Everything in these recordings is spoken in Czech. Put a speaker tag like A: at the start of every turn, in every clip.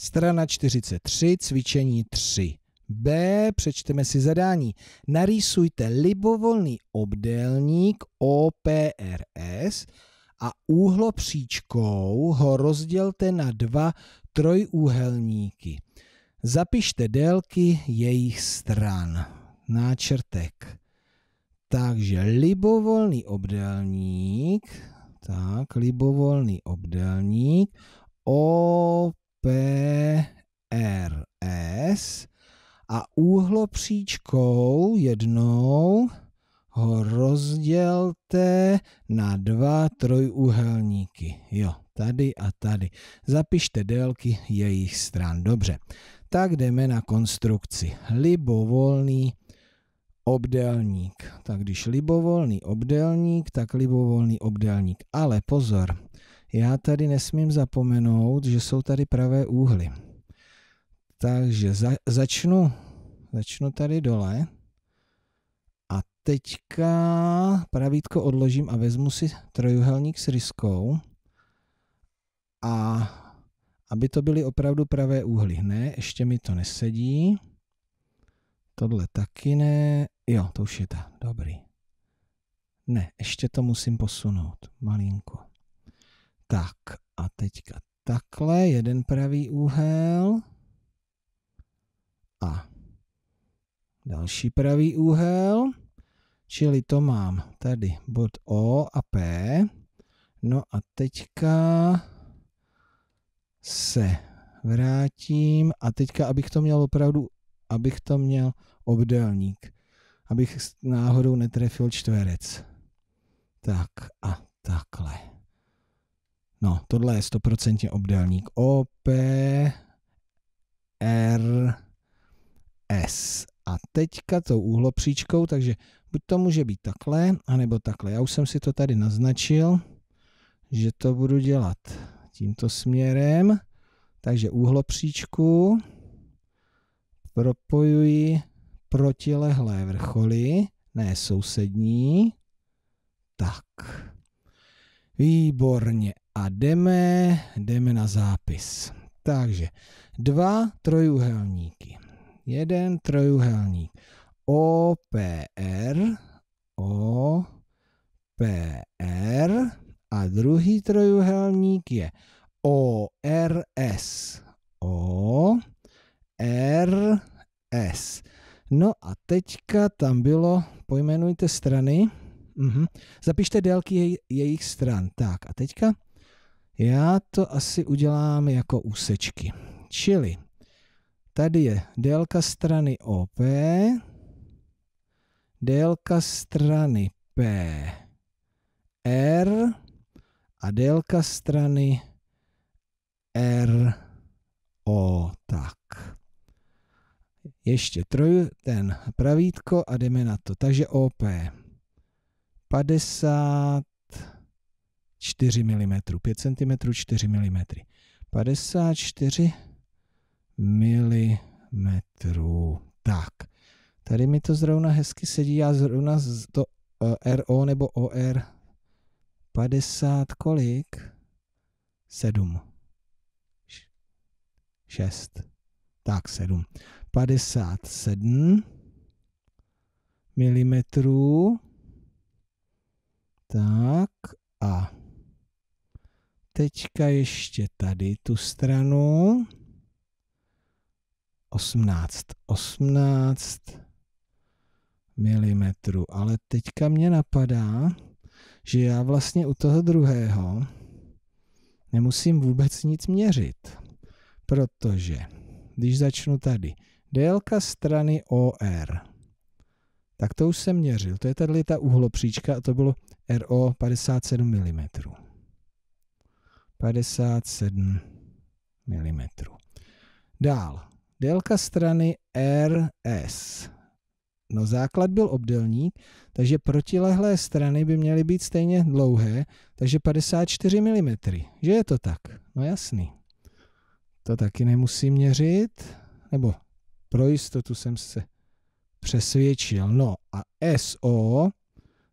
A: Strana 43, cvičení 3. B, přečteme si zadání. Narýsujte libovolný obdélník OPRS a úhlopříčkou ho rozdělte na dva trojúhelníky. Zapište délky jejich stran. Náčrtek. Takže libovolný obdélník, tak, libovolný obdélník, O, PRS a úhlopříčkou jednou ho rozdělte na dva trojúhelníky. Jo, tady a tady. Zapište délky jejich stran. Dobře, tak jdeme na konstrukci. Libovolný obdélník. Tak když libovolný obdélník, tak libovolný obdélník. Ale pozor, já tady nesmím zapomenout, že jsou tady pravé úhly. Takže za, začnu, začnu tady dole a teďka pravítko odložím a vezmu si trojuhelník s ryskou a aby to byly opravdu pravé úhly. Ne, ještě mi to nesedí. Tohle taky ne. Jo, to už je ta. Dobrý. Ne, ještě to musím posunout. Malinko. Tak a teďka takhle, jeden pravý úhel a další pravý úhel, čili to mám tady bod O a P. No a teďka se vrátím a teďka, abych to měl opravdu, abych to měl obdélník, abych náhodou netrefil čtverec. Tak a takhle. No, tohle je stoprocentně obdélník. O, P, R, S. A teďka tou úhlopříčkou, takže buď to může být takhle, anebo takhle. Já už jsem si to tady naznačil, že to budu dělat tímto směrem. Takže úhlopříčku propojuji protilehlé vrcholy, ne sousední. Tak. Výborně. A jdeme, jdeme na zápis. Takže dva trojuhelníky. Jeden trojuhelník. OPR, OPR a druhý trojuhelník je ORS. ORS. No a teďka tam bylo, pojmenujte strany. -hmm. Zapište délky jej, jejich stran. Tak a teďka já to asi udělám jako úsečky. Čili tady je délka strany OP, délka strany PR a délka strany RO. Tak. Ještě troju ten pravítko a jdeme na to. Takže OP. 54 mm, 5 cm, 4 mm. 54 mm. Tak, tady mi to zrovna hezky sedí, já zrovna to eh, RO nebo OR 50 kolik? 7. 6. Tak 7. 57 milimetrů. Tak a teďka ještě tady tu stranu. 18, 18 mm. Ale teďka mě napadá, že já vlastně u toho druhého nemusím vůbec nic měřit. Protože když začnu tady, délka strany OR, tak to už jsem měřil. To je tady ta uhlopříčka a to bylo RO 57 mm. 57 mm. Dál. Délka strany RS. No základ byl obdelník, takže protilehlé strany by měly být stejně dlouhé, takže 54 mm. Že je to tak? No jasný. To taky nemusím měřit, nebo pro jistotu jsem se přesvědčil. No a SO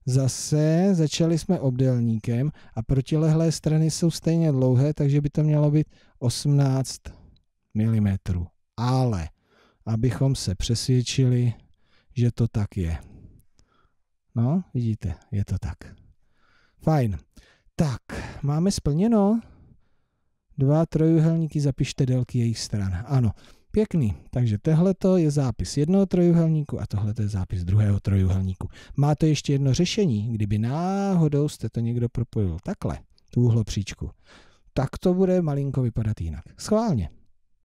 A: Zase začali jsme obdélníkem a protilehlé strany jsou stejně dlouhé, takže by to mělo být 18 mm. Ale abychom se přesvědčili, že to tak je. No, vidíte, je to tak. Fajn. Tak, máme splněno. Dva trojuhelníky, zapište délky jejich stran. Ano, Pěkný. Takže tohle je zápis jednoho trojuhelníku a tohle je zápis druhého trojuhelníku. Má to ještě jedno řešení, kdyby náhodou jste to někdo propojil takhle, tu příčku, tak to bude malinko vypadat jinak. Schválně.